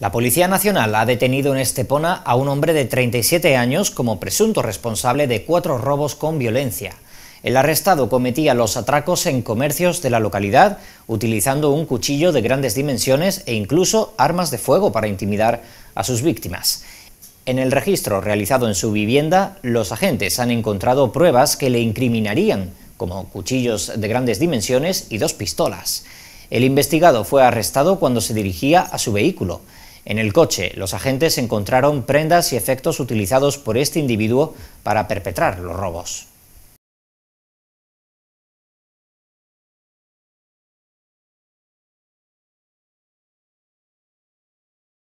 La Policía Nacional ha detenido en Estepona a un hombre de 37 años como presunto responsable de cuatro robos con violencia. El arrestado cometía los atracos en comercios de la localidad utilizando un cuchillo de grandes dimensiones e incluso armas de fuego para intimidar a sus víctimas. En el registro realizado en su vivienda, los agentes han encontrado pruebas que le incriminarían, como cuchillos de grandes dimensiones y dos pistolas. El investigado fue arrestado cuando se dirigía a su vehículo. En el coche, los agentes encontraron prendas y efectos utilizados por este individuo para perpetrar los robos.